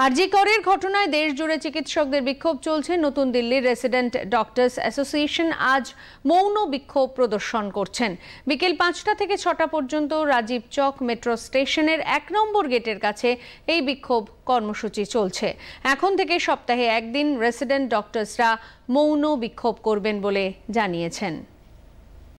হার্জিকরের ঘটনায় দেশ জুড়ে চিকিৎসকদের বিক্ষোভ চলছে নতুন দিল্লির রেসিডেন্ট ডক্টরস অ্যাসোসিয়েশন আজ মৌন বিক্ষোভ প্রদর্শন করছেন বিকেল পাঁচটা থেকে ছটা পর্যন্ত রাজীব চক মেট্রো স্টেশনের এক নম্বর গেটের কাছে এই বিক্ষোভ কর্মসূচি চলছে এখন থেকে সপ্তাহে একদিন রেসিডেন্ট ডক্টরসরা মৌন বিক্ষোভ করবেন বলে জানিয়েছেন